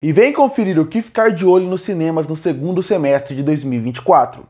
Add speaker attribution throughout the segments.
Speaker 1: E vem conferir o que ficar de olho nos cinemas no segundo semestre de 2024.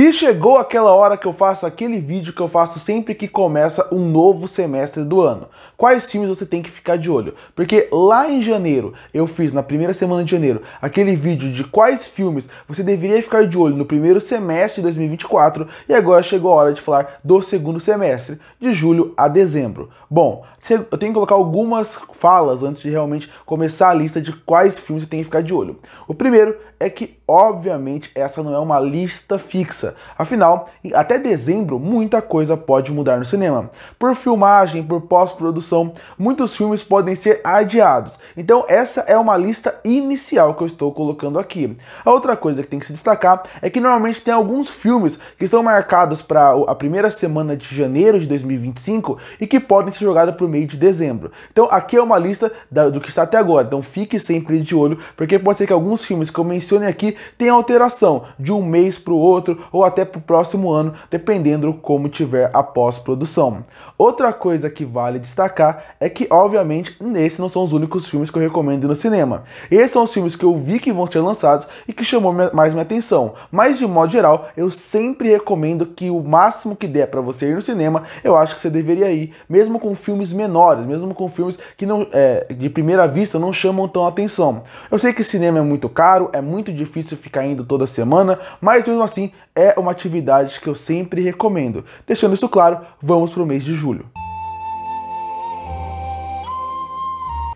Speaker 1: E chegou aquela hora que eu faço aquele vídeo que eu faço sempre que começa um novo semestre do ano. Quais filmes você tem que ficar de olho? Porque lá em janeiro, eu fiz na primeira semana de janeiro aquele vídeo de quais filmes você deveria ficar de olho no primeiro semestre de 2024, e agora chegou a hora de falar do segundo semestre, de julho a dezembro. Bom, eu tenho que colocar algumas falas antes de realmente começar a lista de quais filmes você tem que ficar de olho. O primeiro é que, obviamente, essa não é uma lista fixa. Afinal, até dezembro, muita coisa pode mudar no cinema. Por filmagem, por pós-produção, muitos filmes podem ser adiados. Então, essa é uma lista inicial que eu estou colocando aqui. A outra coisa que tem que se destacar é que normalmente tem alguns filmes que estão marcados para a primeira semana de janeiro de 2025 e que podem ser jogados para o meio de dezembro. Então, aqui é uma lista do que está até agora. Então, fique sempre de olho, porque pode ser que alguns filmes que eu menciono mencione aqui tem alteração de um mês para o outro ou até para o próximo ano, dependendo como tiver a pós-produção. Outra coisa que vale destacar é que, obviamente, nesses não são os únicos filmes que eu recomendo no cinema. Esses são os filmes que eu vi que vão ser lançados e que chamou mais minha atenção. Mas, de modo geral, eu sempre recomendo que o máximo que der para você ir no cinema, eu acho que você deveria ir, mesmo com filmes menores, mesmo com filmes que não, é, de primeira vista não chamam tão atenção. Eu sei que cinema é muito caro, é muito muito difícil ficar indo toda semana, mas mesmo assim é uma atividade que eu sempre recomendo. Deixando isso claro, vamos para o mês de julho.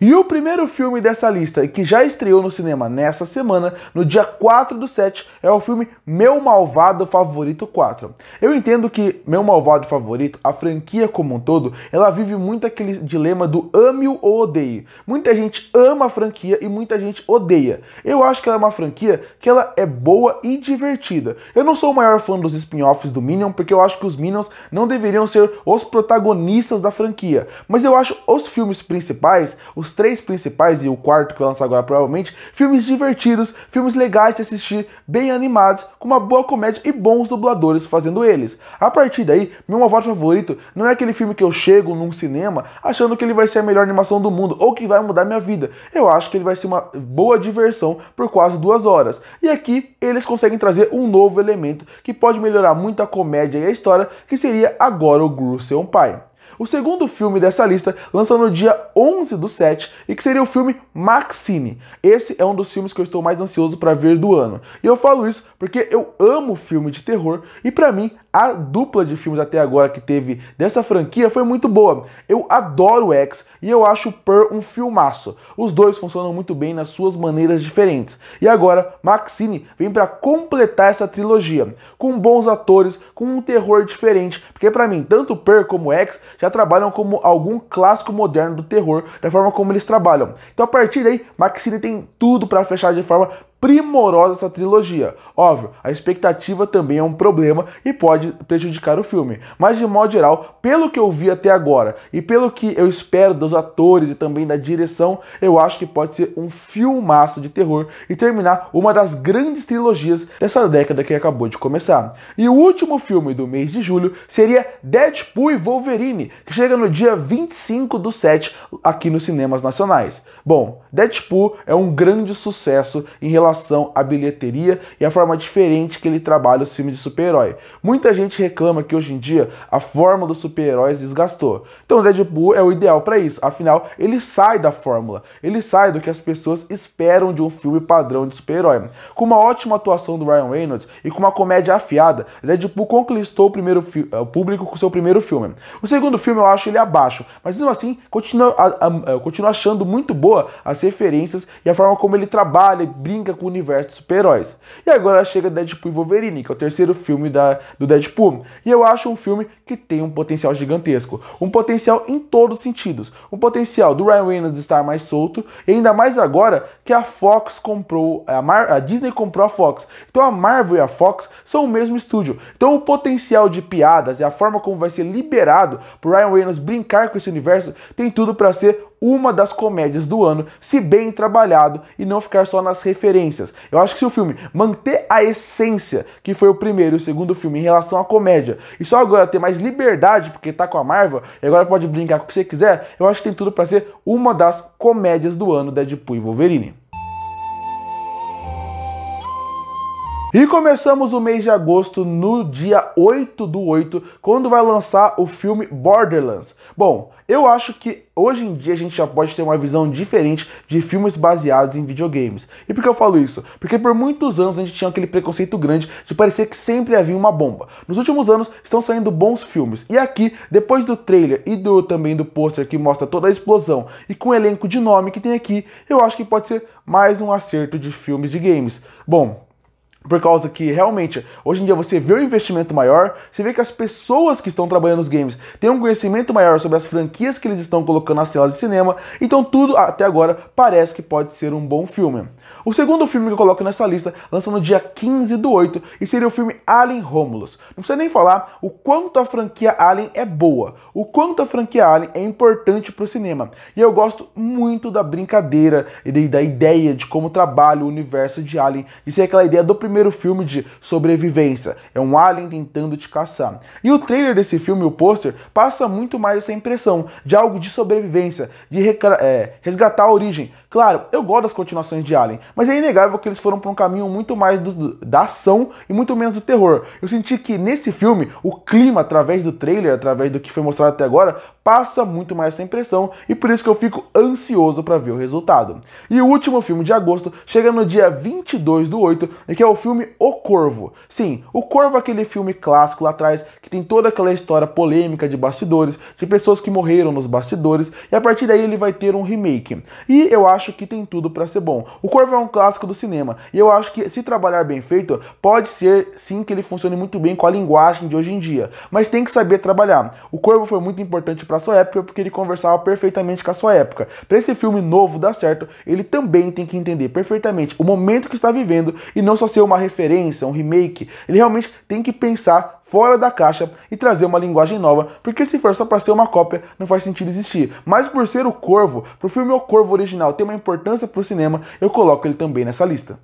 Speaker 1: E o primeiro filme dessa lista, que já estreou no cinema nessa semana, no dia 4 do 7, é o filme Meu Malvado Favorito 4. Eu entendo que Meu Malvado Favorito, a franquia como um todo, ela vive muito aquele dilema do ame-o ou odeie. Muita gente ama a franquia e muita gente odeia. Eu acho que ela é uma franquia que ela é boa e divertida. Eu não sou o maior fã dos spin-offs do Minion, porque eu acho que os Minions não deveriam ser os protagonistas da franquia. Mas eu acho os filmes principais, os três principais e o quarto que eu lanço agora provavelmente, filmes divertidos, filmes legais de assistir, bem animados, com uma boa comédia e bons dubladores fazendo eles. A partir daí, meu avô favorito não é aquele filme que eu chego num cinema achando que ele vai ser a melhor animação do mundo ou que vai mudar minha vida. Eu acho que ele vai ser uma boa diversão por quase duas horas. E aqui eles conseguem trazer um novo elemento que pode melhorar muito a comédia e a história, que seria agora o Gru ser um pai. O segundo filme dessa lista lança no dia 11 do 7 e que seria o filme Maxine. Esse é um dos filmes que eu estou mais ansioso para ver do ano. E eu falo isso porque eu amo filme de terror e para mim a dupla de filmes até agora que teve dessa franquia foi muito boa. Eu adoro X e eu acho Pearl um filmaço. Os dois funcionam muito bem nas suas maneiras diferentes. E agora Maxine vem para completar essa trilogia, com bons atores, com um terror diferente, porque para mim tanto Pearl como X já trabalham como algum clássico moderno do terror, da forma como eles trabalham. Então a partir daí, Maxine tem tudo para fechar de forma primorosa essa trilogia. Óbvio, a expectativa também é um problema e pode prejudicar o filme. Mas de modo geral, pelo que eu vi até agora e pelo que eu espero dos atores e também da direção, eu acho que pode ser um filmaço de terror e terminar uma das grandes trilogias dessa década que acabou de começar. E o último filme do mês de julho seria Deadpool e Wolverine, que chega no dia 25 do 7 aqui nos cinemas nacionais. Bom, Deadpool é um grande sucesso em relação relação à bilheteria e a forma diferente que ele trabalha os filmes de super-herói. Muita gente reclama que hoje em dia a forma dos super-heróis desgastou. Então Deadpool é o ideal para isso, afinal ele sai da fórmula, ele sai do que as pessoas esperam de um filme padrão de super-herói. Com uma ótima atuação do Ryan Reynolds e com uma comédia afiada, Deadpool conquistou o primeiro eh, o público com seu primeiro filme. O segundo filme eu acho ele abaixo, mas mesmo assim continuo, a, a, achando muito boa as referências e a forma como ele trabalha e brinca com com o universo de super-heróis. E agora chega Deadpool e Wolverine, que é o terceiro filme da, do Deadpool. E eu acho um filme que tem um potencial gigantesco. Um potencial em todos os sentidos. Um potencial do Ryan Reynolds estar mais solto, e ainda mais agora que a Fox comprou, a, Mar a Disney comprou a Fox. Então a Marvel e a Fox são o mesmo estúdio. Então o potencial de piadas e a forma como vai ser liberado pro Ryan Reynolds brincar com esse universo tem tudo para ser uma das comédias do ano, se bem trabalhado e não ficar só nas referências. Eu acho que se o filme manter a essência que foi o primeiro e o segundo filme em relação à comédia, e só agora ter mais liberdade, porque tá com a Marvel, e agora pode brincar com o que você quiser, eu acho que tem tudo para ser uma das comédias do ano Deadpool e Wolverine. E começamos o mês de agosto no dia 8 do 8, quando vai lançar o filme Borderlands. Bom, eu acho que hoje em dia a gente já pode ter uma visão diferente de filmes baseados em videogames. E por que eu falo isso? Porque por muitos anos a gente tinha aquele preconceito grande de parecer que sempre havia uma bomba. Nos últimos anos estão saindo bons filmes. E aqui, depois do trailer e do também do pôster que mostra toda a explosão e com o elenco de nome que tem aqui, eu acho que pode ser mais um acerto de filmes de games. Bom, por causa que realmente, hoje em dia você vê o um investimento maior, você vê que as pessoas que estão trabalhando nos games têm um conhecimento maior sobre as franquias que eles estão colocando nas telas de cinema, então tudo até agora parece que pode ser um bom filme. O segundo filme que eu coloco nessa lista lança no dia 15 do 8 e seria o filme Alien Romulus. Não precisa nem falar o quanto a franquia Alien é boa, o quanto a franquia Alien é importante para o cinema. E eu gosto muito da brincadeira e da ideia de como trabalha o universo de Alien, de ser aquela ideia do primeiro filme de sobrevivência. É um Alien tentando te caçar. E o trailer desse filme, o pôster, passa muito mais essa impressão de algo de sobrevivência, de é, resgatar a origem, Claro, eu gosto das continuações de Alien, mas é inegável que eles foram para um caminho muito mais do, da ação e muito menos do terror. Eu senti que nesse filme, o clima, através do trailer, através do que foi mostrado até agora, passa muito mais essa impressão e por isso que eu fico ansioso para ver o resultado. E o último filme de agosto chega no dia 22 do 8, que é o filme O Corvo. Sim, O Corvo é aquele filme clássico lá atrás que tem toda aquela história polêmica de bastidores, de pessoas que morreram nos bastidores, e a partir daí ele vai ter um remake. E eu acho acho que tem tudo para ser bom. O Corvo é um clássico do cinema e eu acho que se trabalhar bem feito, pode ser sim que ele funcione muito bem com a linguagem de hoje em dia, mas tem que saber trabalhar. O Corvo foi muito importante para sua época porque ele conversava perfeitamente com a sua época. Para esse filme novo dar certo, ele também tem que entender perfeitamente o momento que está vivendo e não só ser uma referência, um remake. Ele realmente tem que pensar fora da caixa e trazer uma linguagem nova, porque se for só para ser uma cópia, não faz sentido existir. Mas por ser o Corvo, por filme O Corvo original ter uma importância para o cinema, eu coloco ele também nessa lista.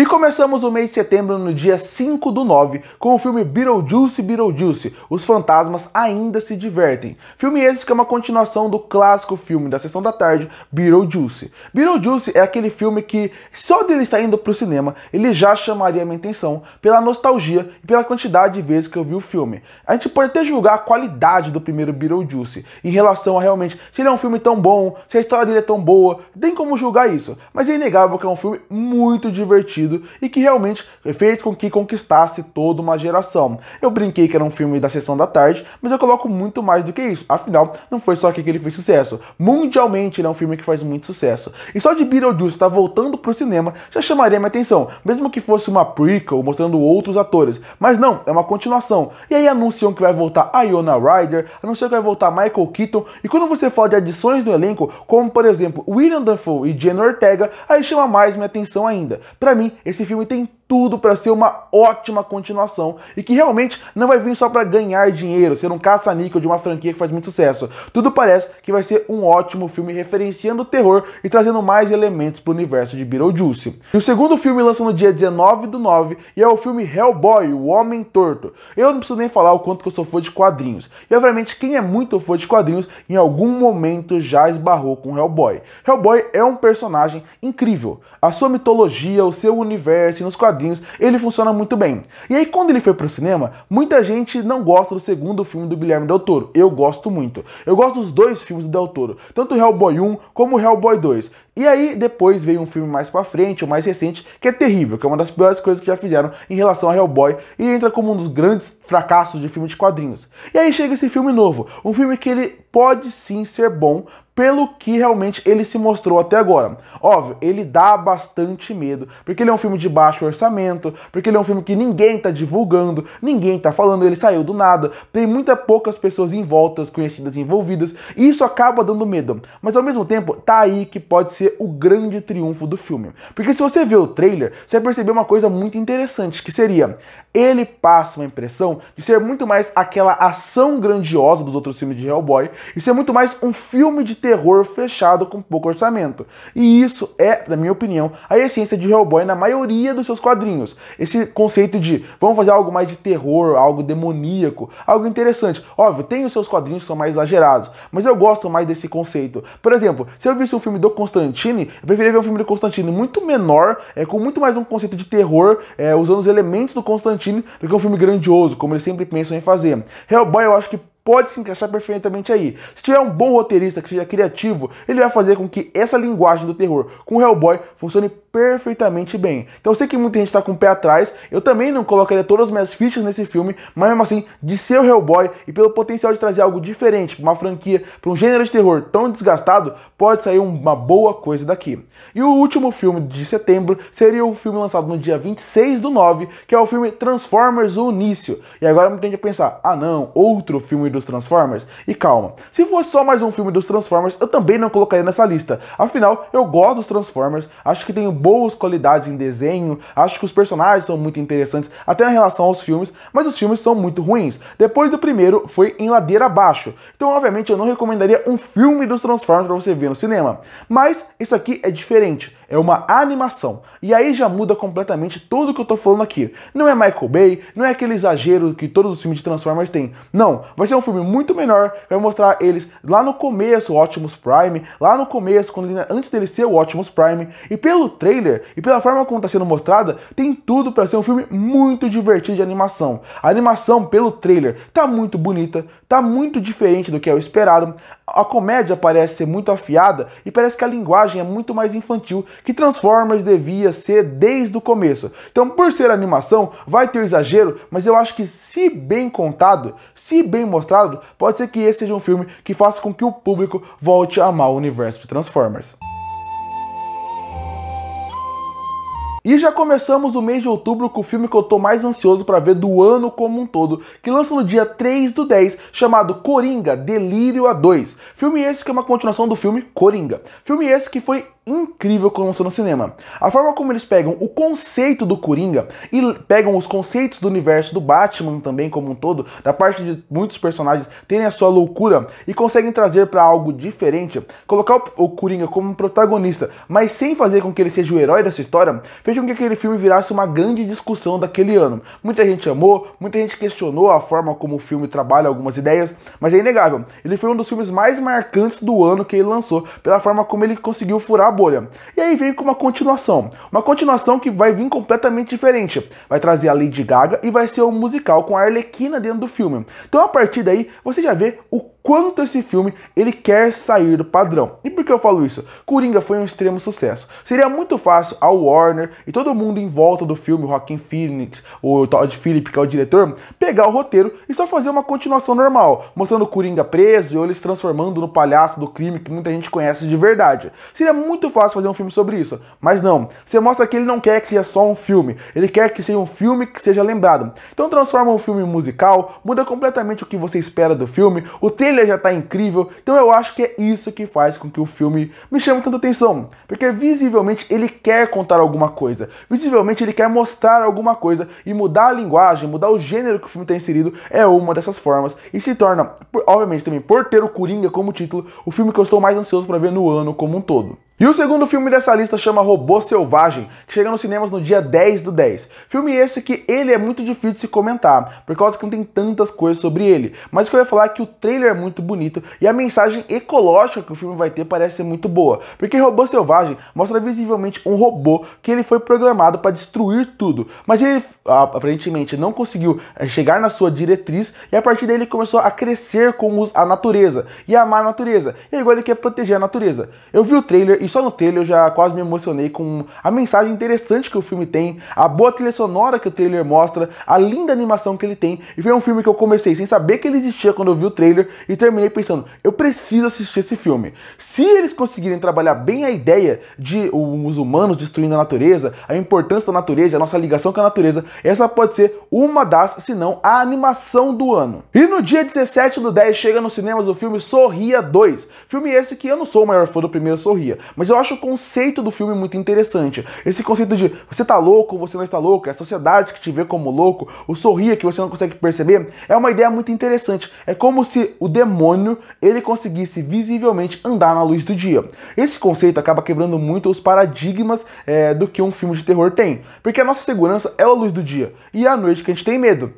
Speaker 1: E começamos o mês de setembro no dia 5 do 9 com o filme Beetlejuice Beetlejuice, Os Fantasmas Ainda Se Divertem. Filme esse que é uma continuação do clássico filme da sessão da tarde, Beetlejuice. Beetlejuice é aquele filme que, só dele estar indo pro cinema, ele já chamaria minha atenção pela nostalgia e pela quantidade de vezes que eu vi o filme. A gente pode até julgar a qualidade do primeiro Beetlejuice em relação a realmente se ele é um filme tão bom, se a história dele é tão boa, tem como julgar isso. Mas é inegável que é um filme muito divertido e que realmente fez com que conquistasse toda uma geração. Eu brinquei que era um filme da sessão da tarde, mas eu coloco muito mais do que isso. Afinal, não foi só aqui que ele fez sucesso. Mundialmente, ele é um filme que faz muito sucesso. E só de Beetlejuice estar voltando pro cinema já chamaria minha atenção, mesmo que fosse uma prequel mostrando outros atores. Mas não, é uma continuação. E aí anunciam que vai voltar a Iona Ryder, anunciam que vai voltar Michael Keaton, e quando você fala de adições no elenco, como por exemplo William Dafoe e Jenna Ortega, aí chama mais minha atenção ainda. Para mim, esse filme tem tudo para ser uma ótima continuação e que realmente não vai vir só para ganhar dinheiro, ser um caça-níquel de uma franquia que faz muito sucesso. Tudo parece que vai ser um ótimo filme referenciando o terror e trazendo mais elementos para o universo de Beetlejuice. E o segundo filme lança no dia 19 do 9 e é o filme Hellboy, O Homem Torto. Eu não preciso nem falar o quanto que eu sou fã de quadrinhos. E obviamente quem é muito fã de quadrinhos em algum momento já esbarrou com Hellboy. Hellboy é um personagem incrível. A sua mitologia, o seu universo e nos quadrinhos quadrinhos, ele funciona muito bem. E aí, quando ele foi pro cinema, muita gente não gosta do segundo filme do Guilherme Del Toro. Eu gosto muito. Eu gosto dos dois filmes do Del Toro, tanto Hellboy 1 como Hellboy 2. E aí depois veio um filme mais pra frente, o mais recente, que é terrível, que é uma das piores coisas que já fizeram em relação a Hellboy e entra como um dos grandes fracassos de filme de quadrinhos. E aí chega esse filme novo, um filme que ele pode sim ser bom pelo que realmente ele se mostrou até agora. Óbvio, ele dá bastante medo, porque ele é um filme de baixo orçamento, porque ele é um filme que ninguém tá divulgando, ninguém tá falando, ele saiu do nada, tem muita poucas pessoas em volta, conhecidas envolvidas, e isso acaba dando medo. Mas ao mesmo tempo, tá aí que pode ser ser o grande triunfo do filme. Porque se você vê o trailer, você vai perceber uma coisa muito interessante, que seria, ele passa uma impressão de ser muito mais aquela ação grandiosa dos outros filmes de Hellboy, e ser muito mais um filme de terror fechado com pouco orçamento. E isso é, na minha opinião, a essência de Hellboy na maioria dos seus quadrinhos. Esse conceito de, vamos fazer algo mais de terror, algo demoníaco, algo interessante. Óbvio, tem os seus quadrinhos que são mais exagerados, mas eu gosto mais desse conceito. Por exemplo, se eu visse um filme do Constantine, Constantine, eu preferia ver um filme do Constantine muito menor, é, com muito mais um conceito de terror, é, usando os elementos do Constantine, do que um filme grandioso, como eles sempre pensam em fazer. Hellboy eu acho que pode se encaixar perfeitamente aí. Se tiver um bom roteirista que seja criativo, ele vai fazer com que essa linguagem do terror com Hellboy funcione perfeitamente bem. Então eu sei que muita gente está com o pé atrás, eu também não colocaria todas as minhas fichas nesse filme, mas mesmo assim, de ser o Hellboy e pelo potencial de trazer algo diferente para uma franquia, para um gênero de terror tão desgastado, pode sair uma boa coisa daqui. E o último filme de setembro seria o filme lançado no dia 26 do 9, que é o filme Transformers O Início. E agora muita gente vai pensar, ah não, outro filme do dos Transformers? E calma, se fosse só mais um filme dos Transformers, eu também não colocaria nessa lista. Afinal, eu gosto dos Transformers, acho que tem boas qualidades em desenho, acho que os personagens são muito interessantes, até na relação aos filmes, mas os filmes são muito ruins. Depois do primeiro, foi em ladeira abaixo. Então, obviamente, eu não recomendaria um filme dos Transformers para você ver no cinema. Mas isso aqui é diferente, é uma animação. E aí já muda completamente tudo que eu tô falando aqui. Não é Michael Bay, não é aquele exagero que todos os filmes de Transformers têm. Não, vai ser um filme muito menor vai mostrar eles lá no começo, o Optimus Prime, lá no começo, quando ele, antes dele ser o Optimus Prime. E pelo trailer e pela forma como está sendo mostrada, tem tudo para ser um filme muito divertido de animação. A animação, pelo trailer, tá muito bonita, Tá muito diferente do que é o esperado. A comédia parece ser muito afiada e parece que a linguagem é muito mais infantil, que Transformers devia ser desde o começo. Então, por ser animação, vai ter exagero, mas eu acho que se bem contado, se bem mostrado, pode ser que esse seja um filme que faça com que o público volte a amar o universo de Transformers. E já começamos o mês de outubro com o filme que eu tô mais ansioso para ver do ano como um todo, que lança no dia 3 do 10, chamado Coringa Delírio a 2. Filme esse que é uma continuação do filme Coringa. Filme esse que foi incrível quando lançou no cinema. A forma como eles pegam o conceito do Coringa e pegam os conceitos do universo do Batman também como um todo, da parte de muitos personagens terem a sua loucura e conseguem trazer para algo diferente, colocar o Coringa como um protagonista, mas sem fazer com que ele seja o herói dessa história, fez com que aquele filme virasse uma grande discussão daquele ano. Muita gente amou, muita gente questionou a forma como o filme trabalha algumas ideias, mas é inegável, ele foi um dos filmes mais marcantes do ano que ele lançou, pela forma como ele conseguiu furar bolha. E aí vem com uma continuação. Uma continuação que vai vir completamente diferente. Vai trazer a Lady Gaga e vai ser um musical com a Arlequina dentro do filme. Então a partir daí você já vê o quanto esse filme ele quer sair do padrão. E por que eu falo isso? Coringa foi um extremo sucesso. Seria muito fácil a Warner e todo mundo em volta do filme, o Joaquin Phoenix, o Todd Phillips, que é o diretor, pegar o roteiro e só fazer uma continuação normal, mostrando o Coringa preso e eles transformando no palhaço do crime que muita gente conhece de verdade. Seria muito fácil fazer um filme sobre isso, mas não. Você mostra que ele não quer que seja só um filme, ele quer que seja um filme que seja lembrado. Então transforma um filme musical, muda completamente o que você espera do filme, o trailer trilha já tá incrível. Então eu acho que é isso que faz com que o filme me chame tanta atenção. Porque visivelmente ele quer contar alguma coisa. Visivelmente ele quer mostrar alguma coisa. E mudar a linguagem, mudar o gênero que o filme está inserido é uma dessas formas. E se torna, obviamente também, por ter o Coringa como título, o filme que eu estou mais ansioso para ver no ano como um todo. E o segundo filme dessa lista chama Robô Selvagem, que chega nos cinemas no dia 10 do 10. Filme esse que ele é muito difícil de se comentar, por causa que não tem tantas coisas sobre ele. Mas o que eu ia falar é que o trailer é muito bonito e a mensagem ecológica que o filme vai ter parece ser muito boa. Porque Robô Selvagem mostra visivelmente um robô que ele foi programado para destruir tudo, mas ele aparentemente não conseguiu eh, chegar na sua diretriz e a partir daí ele começou a crescer com a natureza e amar a natureza. E agora ele quer proteger a natureza. Eu vi o trailer e só no trailer eu já quase me emocionei com a mensagem interessante que o filme tem, a boa trilha sonora que o trailer mostra, a linda animação que ele tem. E foi um filme que eu comecei sem saber que ele existia quando eu vi o trailer e terminei pensando, eu preciso assistir esse filme. Se eles conseguirem trabalhar bem a ideia de os humanos destruindo a natureza, a importância da natureza, a nossa ligação com a natureza, essa pode ser uma das, se não a animação do ano. E no dia 17 do 10 chega nos cinemas o filme Sorria 2. Filme esse que eu não sou o maior fã do primeiro Sorria, mas eu acho o conceito do filme muito interessante. Esse conceito de você tá louco, você não está louco, é a sociedade que te vê como louco, o sorria que você não consegue perceber, é uma ideia muito interessante. É como se o demônio ele conseguisse visivelmente andar na luz do dia. Esse conceito acaba quebrando muito os paradigmas é, do que um filme de terror tem, porque a nossa segurança é a luz do dia e é a noite que a gente tem medo.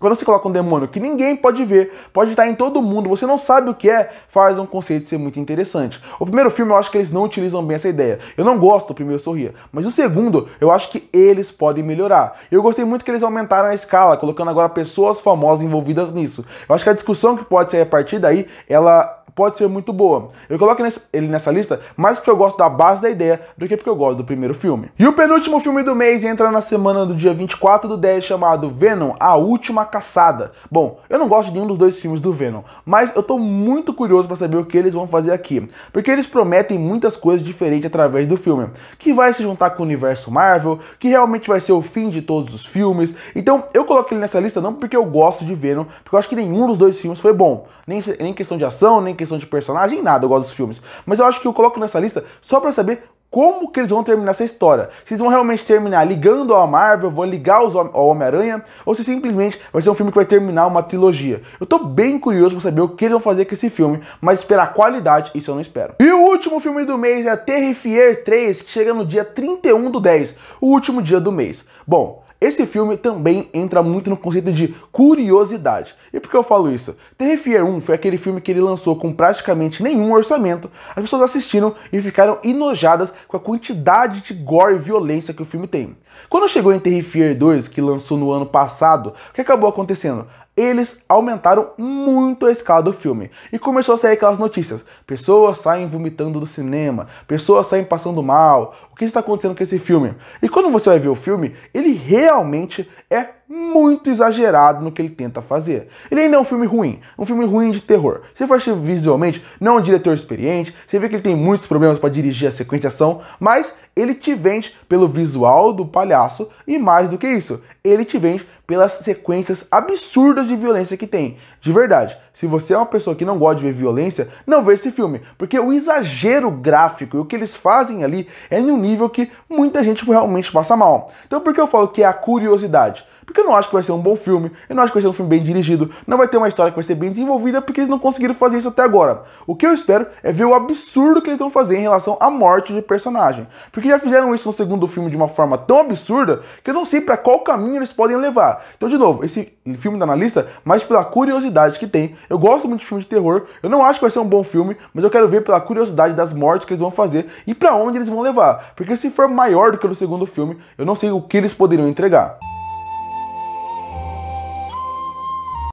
Speaker 1: Quando você coloca um demônio que ninguém pode ver, pode estar em todo mundo, você não sabe o que é, faz um conceito ser muito interessante. O primeiro filme eu acho que eles não utilizam bem essa ideia. Eu não gosto do primeiro Sorria, mas o segundo eu acho que eles podem melhorar. Eu gostei muito que eles aumentaram a escala, colocando agora pessoas famosas envolvidas nisso. Eu acho que a discussão que pode ser a partir daí, ela pode ser muito boa. Eu coloco ele nessa lista mais porque eu gosto da base da ideia do que porque eu gosto do primeiro filme. E o penúltimo filme do mês entra na semana do dia 24 do 10, chamado Venom, A Última Caçada. Bom, eu não gosto de nenhum dos dois filmes do Venom, mas eu tô muito curioso para saber o que eles vão fazer aqui, porque eles prometem muitas coisas diferentes através do filme, que vai se juntar com o universo Marvel, que realmente vai ser o fim de todos os filmes. Então, eu coloco ele nessa lista não porque eu gosto de Venom, porque eu acho que nenhum dos dois filmes foi bom, nem, nem questão de ação, nem questão questão de personagem, nada, eu gosto dos filmes. Mas eu acho que eu coloco nessa lista só para saber como que eles vão terminar essa história. Se eles vão realmente terminar ligando a Marvel, vão ligar os, ao Homem-Aranha, ou se simplesmente vai ser um filme que vai terminar uma trilogia. Eu tô bem curioso pra saber o que eles vão fazer com esse filme, mas esperar qualidade, isso eu não espero. E o último filme do mês é Terrifier 3, que chega no dia 31 do 10, o último dia do mês. Bom, esse filme também entra muito no conceito de curiosidade. E por que eu falo isso? Terrifier 1 foi aquele filme que ele lançou com praticamente nenhum orçamento, as pessoas assistiram e ficaram enojadas com a quantidade de gore e violência que o filme tem. Quando chegou em Terrifier 2, que lançou no ano passado, o que acabou acontecendo? eles aumentaram muito a escala do filme. E começou a sair aquelas notícias: pessoas saem vomitando do cinema, pessoas saem passando mal, que está acontecendo com esse filme? E quando você vai ver o filme, ele realmente é muito exagerado no que ele tenta fazer. Ele ainda é um filme ruim, um filme ruim de terror. Se for assistir visualmente, não é um diretor experiente, você vê que ele tem muitos problemas para dirigir a ação, mas ele te vende pelo visual do palhaço e mais do que isso, ele te vende pelas sequências absurdas de violência que tem. De verdade, se você é uma pessoa que não gosta de ver violência, não vê esse filme, porque o exagero gráfico e o que eles fazem ali é num nível que muita gente realmente passa mal. Então por que eu falo que é a curiosidade? porque eu não acho que vai ser um bom filme, eu não acho que vai ser um filme bem dirigido, não vai ter uma história que vai ser bem desenvolvida, porque eles não conseguiram fazer isso até agora. O que eu espero é ver o absurdo que eles vão fazer em relação à morte de personagem. Porque já fizeram isso no segundo filme de uma forma tão absurda que eu não sei para qual caminho eles podem levar. Então, de novo, esse filme da tá analista, mais mas pela curiosidade que tem. Eu gosto muito de filme de terror, eu não acho que vai ser um bom filme, mas eu quero ver pela curiosidade das mortes que eles vão fazer e para onde eles vão levar. Porque se for maior do que o segundo filme, eu não sei o que eles poderiam entregar.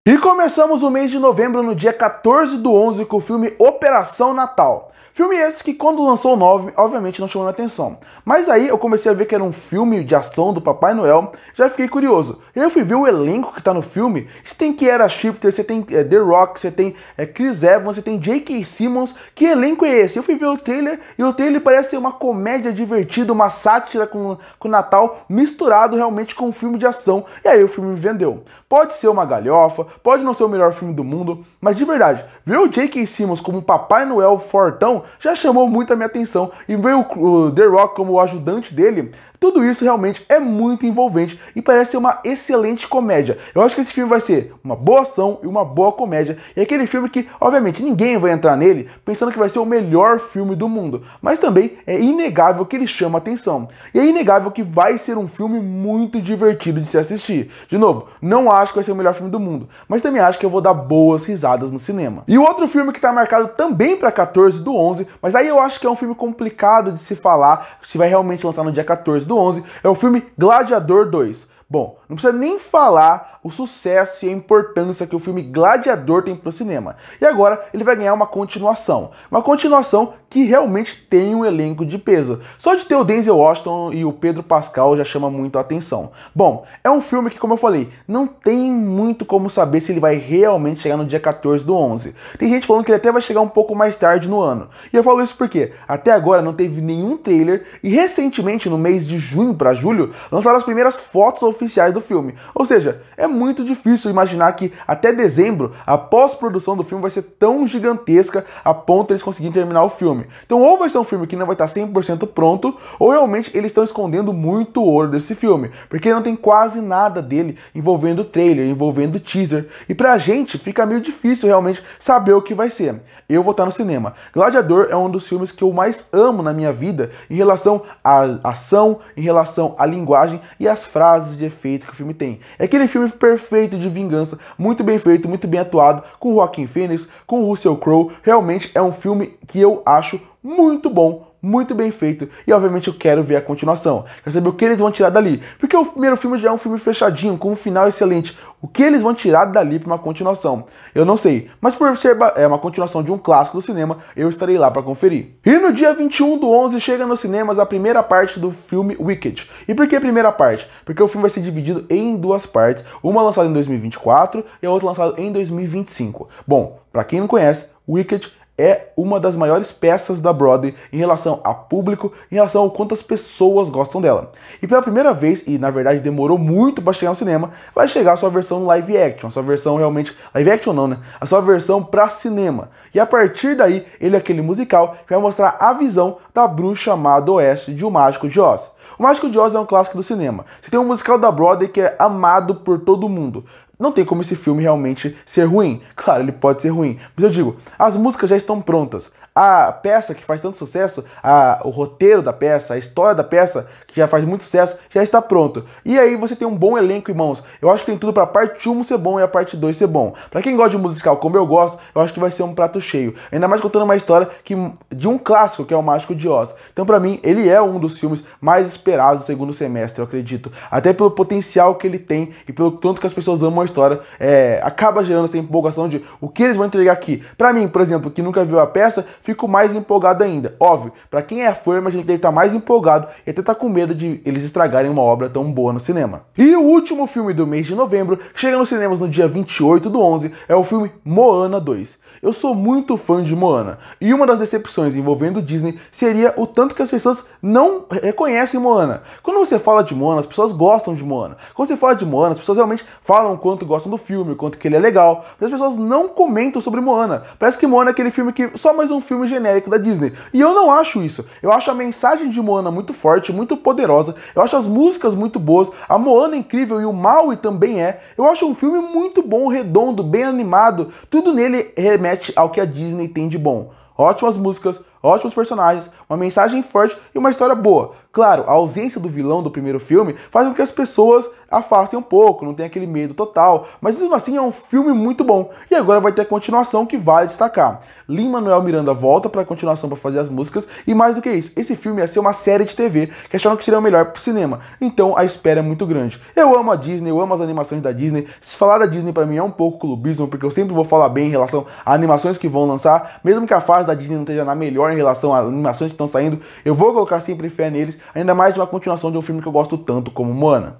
Speaker 1: E começamos o mês de novembro no dia 14 do 11 com o filme Operação Natal. Filme esse que, quando lançou o 9, obviamente não chamou minha atenção. Mas aí eu comecei a ver que era um filme de ação do Papai Noel, já fiquei curioso. E eu fui ver o elenco que tá no filme. Você tem Kiera Shifter, você tem é, The Rock, você tem é, Chris Evans, você tem J.K. Simmons. Que elenco é esse? Eu fui ver o trailer e o trailer parece ser uma comédia divertida, uma sátira com, com Natal, misturado realmente com um filme de ação. E aí o filme me vendeu. Pode ser uma galhofa, pode não ser o melhor filme do mundo, mas de verdade, ver o J.K. Simmons como Papai Noel fortão já chamou muito a minha atenção. E veio o The Rock como o ajudante dele, tudo isso realmente é muito envolvente e parece ser uma excelente comédia. Eu acho que esse filme vai ser uma boa ação e uma boa comédia. E é aquele filme que, obviamente, ninguém vai entrar nele pensando que vai ser o melhor filme do mundo, mas também é inegável que ele chama atenção. E é inegável que vai ser um filme muito divertido de se assistir. De novo, não acho que vai ser o melhor filme do mundo, mas também acho que eu vou dar boas risadas no cinema. E o outro filme que está marcado também para 14 do 11, mas aí eu acho que é um filme complicado de se falar se vai realmente lançar no dia 14 do do 11 é o filme Gladiador 2. Bom, não precisa nem falar o sucesso e a importância que o filme Gladiador tem para o cinema. E agora ele vai ganhar uma continuação. Uma continuação que realmente tem um elenco de peso. Só de ter o Denzel Washington e o Pedro Pascal já chama muito a atenção. Bom, é um filme que, como eu falei, não tem muito como saber se ele vai realmente chegar no dia 14 do 11. Tem gente falando que ele até vai chegar um pouco mais tarde no ano. E eu falo isso porque até agora não teve nenhum trailer e recentemente, no mês de junho para julho, lançaram as primeiras fotos oficiais do filme. Ou seja, é muito difícil imaginar que até dezembro a pós-produção do filme vai ser tão gigantesca a ponto de eles conseguirem terminar o filme. Então, ou vai ser um filme que não vai estar 100% pronto, ou realmente eles estão escondendo muito ouro desse filme, porque não tem quase nada dele envolvendo trailer, envolvendo teaser. E pra gente fica meio difícil realmente saber o que vai ser. Eu vou estar no cinema. Gladiador é um dos filmes que eu mais amo na minha vida em relação à ação, em relação à linguagem e às frases de efeito que o filme tem. É aquele filme perfeito de vingança, muito bem feito, muito bem atuado, com o Joaquin Phoenix, com o Russell Crowe. Realmente é um filme que eu acho muito bom, muito bem feito e obviamente eu quero ver a continuação. Quero saber o que eles vão tirar dali, porque o primeiro filme já é um filme fechadinho, com um final excelente. O que eles vão tirar dali para uma continuação? Eu não sei, mas por ser é uma continuação de um clássico do cinema, eu estarei lá para conferir. E no dia 21 do 11 chega nos cinemas a primeira parte do filme Wicked. E por que a primeira parte? Porque o filme vai ser dividido em duas partes, uma lançada em 2024 e a outra lançada em 2025. Bom, para quem não conhece, Wicked é uma das maiores peças da Broadway em relação a público, em relação ao quantas pessoas gostam dela. E pela primeira vez, e na verdade demorou muito para chegar no cinema, vai chegar a sua versão live action, a sua versão realmente live action não, né? A sua versão para cinema. E a partir daí, ele é aquele musical que vai mostrar a visão da bruxa amada oeste de O Mágico de Oz. O Mágico de Oz é um clássico do cinema. Você tem um musical da Broadway que é amado por todo mundo não tem como esse filme realmente ser ruim. Claro, ele pode ser ruim, mas eu digo, as músicas já estão prontas. A peça que faz tanto sucesso, a, o roteiro da peça, a história da peça, que já faz muito sucesso, já está pronto. E aí você tem um bom elenco, em mãos. Eu acho que tem tudo para a parte 1 ser bom e a parte 2 ser bom. Para quem gosta de musical como eu gosto, eu acho que vai ser um prato cheio. Ainda mais contando uma história que, de um clássico, que é o Mágico de Oz. Então, para mim, ele é um dos filmes mais esperados do segundo semestre, eu acredito. Até pelo potencial que ele tem e pelo tanto que as pessoas amam história, é, acaba gerando essa empolgação de o que eles vão entregar aqui. Para mim, por exemplo, que nunca viu a peça, fico mais empolgado ainda. Óbvio, para quem é fã, a gente deve estar tá mais empolgado e até tá com medo de eles estragarem uma obra tão boa no cinema. E o último filme do mês de novembro, chega nos cinemas no dia 28 do 11, é o filme Moana 2. Eu sou muito fã de Moana, e uma das decepções envolvendo Disney seria o tanto que as pessoas não reconhecem Moana. Quando você fala de Moana, as pessoas gostam de Moana. Quando você fala de Moana, as pessoas realmente falam quanto gostam do filme, quanto que ele é legal, mas as pessoas não comentam sobre Moana. Parece que Moana é aquele filme que só mais um filme genérico da Disney. E eu não acho isso. Eu acho a mensagem de Moana muito forte, muito poderosa. Eu acho as músicas muito boas, a Moana é incrível e o Maui também é. Eu acho um filme muito bom, redondo, bem animado. Tudo nele remete ao que a Disney tem de bom. Ótimas músicas, ótimos personagens, uma mensagem forte e uma história boa. Claro, a ausência do vilão do primeiro filme faz com que as pessoas afastem um pouco, não tem aquele medo total, mas mesmo assim é um filme muito bom. E agora vai ter a continuação que vale destacar. Lin Manuel Miranda volta para a continuação para fazer as músicas e mais do que isso, esse filme ia ser uma série de TV que acharam que seria o melhor pro cinema. Então a espera é muito grande. Eu amo a Disney, eu amo as animações da Disney. Se falar da Disney para mim é um pouco clubismo, porque eu sempre vou falar bem em relação a animações que vão lançar, mesmo que a fase da Disney não esteja na melhor em relação a animações estão saindo. Eu vou colocar sempre fé neles, ainda mais uma continuação de um filme que eu gosto tanto como Moana.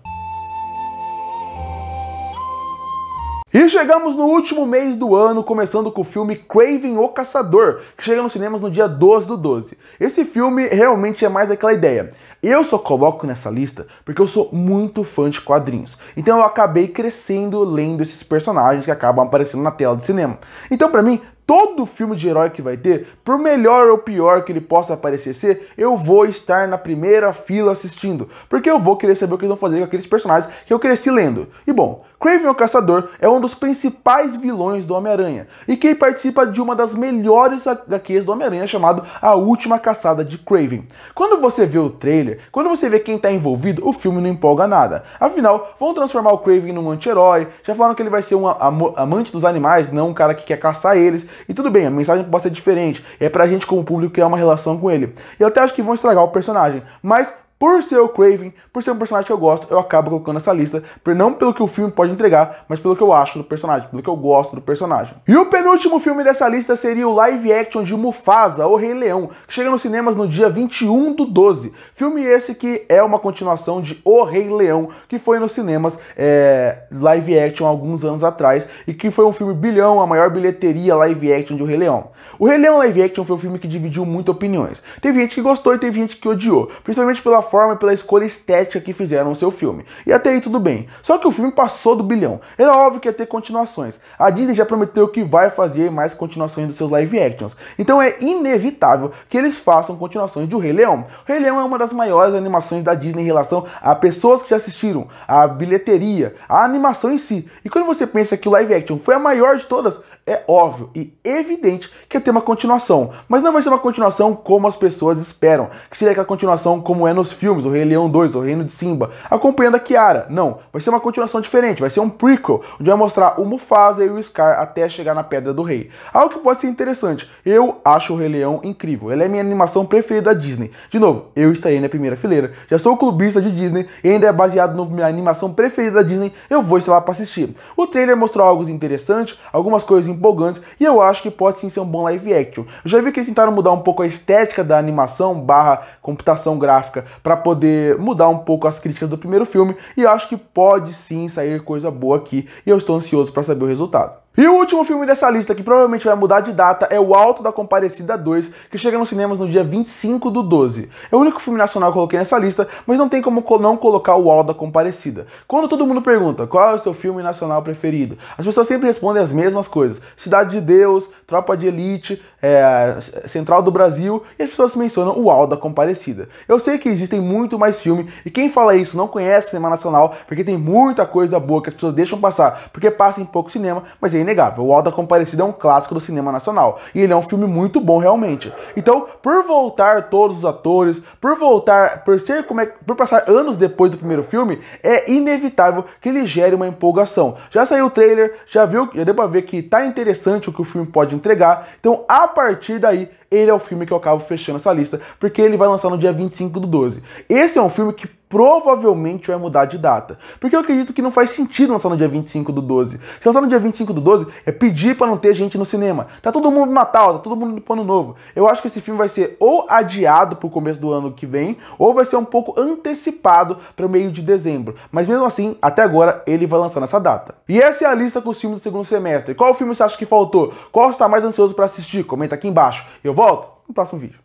Speaker 1: E chegamos no último mês do ano, começando com o filme Craven o Caçador, que chega nos cinemas no dia 12 do 12. Esse filme realmente é mais aquela ideia. Eu só coloco nessa lista porque eu sou muito fã de quadrinhos. Então eu acabei crescendo lendo esses personagens que acabam aparecendo na tela do cinema. Então para mim todo filme de herói que vai ter, por melhor ou pior que ele possa parecer ser, eu vou estar na primeira fila assistindo, porque eu vou querer saber o que eles vão fazer com aqueles personagens que eu cresci lendo. E bom, Craven o Caçador é um dos principais vilões do Homem-Aranha e quem participa de uma das melhores HQs do Homem-Aranha chamado A Última Caçada de Craven. Quando você vê o trailer, quando você vê quem está envolvido, o filme não empolga nada. Afinal, vão transformar o Craven num anti-herói, já falaram que ele vai ser um amante dos animais, não um cara que quer caçar eles. E tudo bem, a mensagem pode ser diferente, é pra gente como público criar uma relação com ele. E eu até acho que vão estragar o personagem, mas por ser o Craven, por ser um personagem que eu gosto, eu acabo colocando essa lista, não pelo que o filme pode entregar, mas pelo que eu acho do personagem, pelo que eu gosto do personagem. E o penúltimo filme dessa lista seria o live action de Mufasa, O Rei Leão, que chega nos cinemas no dia 21 do 12. Filme esse que é uma continuação de O Rei Leão, que foi nos cinemas é, live action alguns anos atrás, e que foi um filme bilhão, a maior bilheteria live action de O Rei Leão. O Rei Leão live action foi um filme que dividiu muito opiniões. Teve gente que gostou e teve gente que odiou, principalmente pela forma forma e pela escolha estética que fizeram no seu filme. E até aí tudo bem. Só que o filme passou do bilhão. Era é óbvio que ia ter continuações. A Disney já prometeu que vai fazer mais continuações dos seus live actions. Então é inevitável que eles façam continuações de O Rei Leão. O Rei Leão é uma das maiores animações da Disney em relação a pessoas que já assistiram, a bilheteria, a animação em si. E quando você pensa que o live action foi a maior de todas, é óbvio e evidente que ia ter uma continuação, mas não vai ser uma continuação como as pessoas esperam, que seria aquela continuação como é nos filmes, o Rei Leão 2, o Reino de Simba, acompanhando a Kiara. Não, vai ser uma continuação diferente, vai ser um prequel, onde vai mostrar o Mufasa e o Scar até chegar na Pedra do Rei. Algo que pode ser interessante, eu acho o Rei Leão incrível, ele é minha animação preferida da Disney. De novo, eu estarei na primeira fileira, já sou clubista de Disney e ainda é baseado na minha animação preferida da Disney, eu vou estar lá para assistir. O trailer mostrou algo interessante, algumas coisas empolgantes e eu acho que pode sim ser um bom live action. Eu já vi que eles tentaram mudar um pouco a estética da animação barra computação gráfica para poder mudar um pouco as críticas do primeiro filme e eu acho que pode sim sair coisa boa aqui e eu estou ansioso para saber o resultado. E o último filme dessa lista, que provavelmente vai mudar de data, é O Alto da Comparecida 2, que chega nos cinemas no dia 25 do 12. É o único filme nacional que eu coloquei nessa lista, mas não tem como não colocar O Alto da Comparecida. Quando todo mundo pergunta qual é o seu filme nacional preferido, as pessoas sempre respondem as mesmas coisas: Cidade de Deus, Tropa de Elite, é, Central do Brasil e as pessoas mencionam o Alda Comparecida. Eu sei que existem muito mais filmes e quem fala isso não conhece cinema nacional porque tem muita coisa boa que as pessoas deixam passar porque passa em pouco cinema, mas é inegável. O Alda Comparecida é um clássico do cinema nacional e ele é um filme muito bom realmente. Então, por voltar todos os atores, por voltar, por ser como é, por passar anos depois do primeiro filme, é inevitável que ele gere uma empolgação. Já saiu o trailer, já viu, já deu pra ver que tá interessante o que o filme pode entregar. Então, a partir daí ele é o filme que eu acabo fechando essa lista, porque ele vai lançar no dia 25 do 12. Esse é um filme que provavelmente vai mudar de data. Porque eu acredito que não faz sentido lançar no dia 25 do 12. Se lançar no dia 25 do 12, é pedir para não ter gente no cinema. Tá todo mundo no Natal, tá todo mundo no Ano Novo. Eu acho que esse filme vai ser ou adiado pro começo do ano que vem, ou vai ser um pouco antecipado para o meio de dezembro. Mas mesmo assim, até agora, ele vai lançar nessa data. E essa é a lista com os filmes do segundo semestre. Qual filme você acha que faltou? Qual você está mais ansioso para assistir? Comenta aqui embaixo. Eu volto no próximo vídeo.